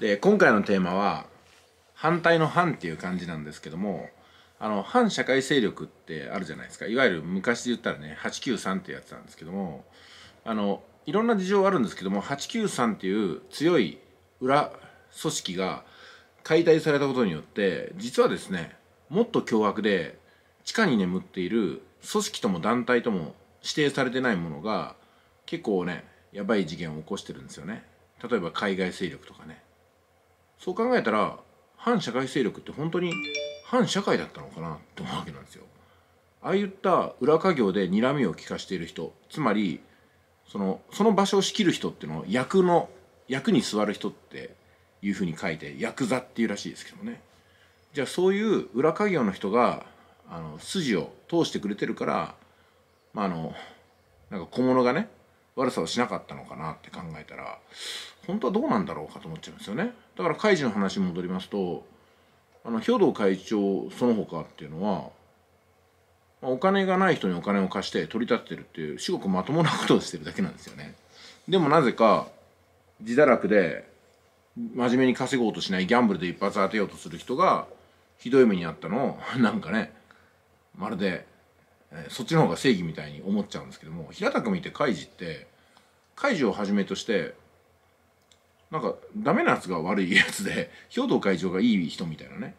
で今回のテーマは「反対の反」っていう感じなんですけどもあの反社会勢力ってあるじゃないですかいわゆる昔で言ったらね893ってやつなんですけどもあのいろんな事情はあるんですけども893っていう強い裏組織が解体されたことによって実はですねもっと凶悪で地下に眠っている組織とも団体とも指定されてないものが結構ねやばい事件を起こしてるんですよね例えば海外勢力とかねそう考えたら反社会勢力って本当に反社会だったのかなと思うわけなんですよ。ああいった裏稼業で睨みを利かしている人つまりそのその場所を仕切る人っていうのを役の役に座る人っていうふうに書いて役座っていうらしいですけどねじゃあそういう裏稼業の人があの筋を通してくれてるから、まあ、あのなんか小物がね悪さをしなかったのかなって考えたら本当はどうなんだろうかと思っちゃうんですよねだから開示の話に戻りますとあの兵頭会長その他っていうのはまお金がない人にお金を貸して取り立ててるっていう至極まともなことをしてるだけなんですよねでもなぜか自堕落で真面目に稼ごうとしないギャンブルで一発当てようとする人がひどい目にあったのをなんかねまるでえそっちの方が正義みたいに思っちゃうんですけども平たく見てカイジってカイジをはじめとしてなんかダメなやつが悪いやつで兵藤会長がいい人みたいなね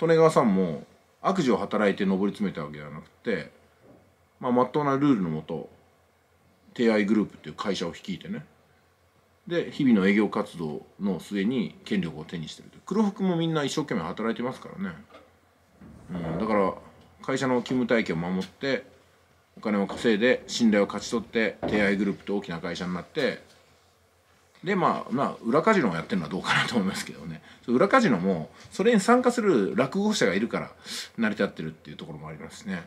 利根川さんも悪事を働いて上り詰めたわけではなくてまあ、真っ当なルールのもと帝愛グループっていう会社を率いてねで日々の営業活動の末に権力を手にしてると黒服もみんな一生懸命働いてますからね会社の勤務体系を守ってお金を稼いで信頼を勝ち取って手合グループと大きな会社になってでまあまあ裏カジノをやってるのはどうかなと思いますけどね裏カジノもそれに参加する落語者がいるから成り立ってるっていうところもありますね。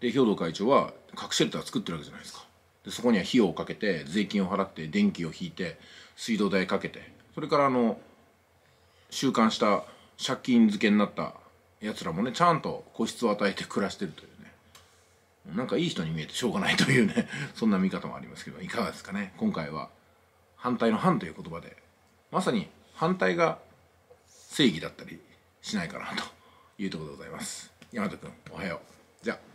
で兵頭会長は核シェルター作ってるわけじゃないですか。でそこには費用をかけて税金を払って電気を引いて水道代かけてそれからあの収監した借金付けになったやつらもねちゃんと個室を与えて暮らしてるというねなんかいい人に見えてしょうがないというね そんな見方もありますけどいかがですかね今回は反対の反という言葉でまさに反対が正義だったりしないかなというところでございます大和くんおはようじゃあ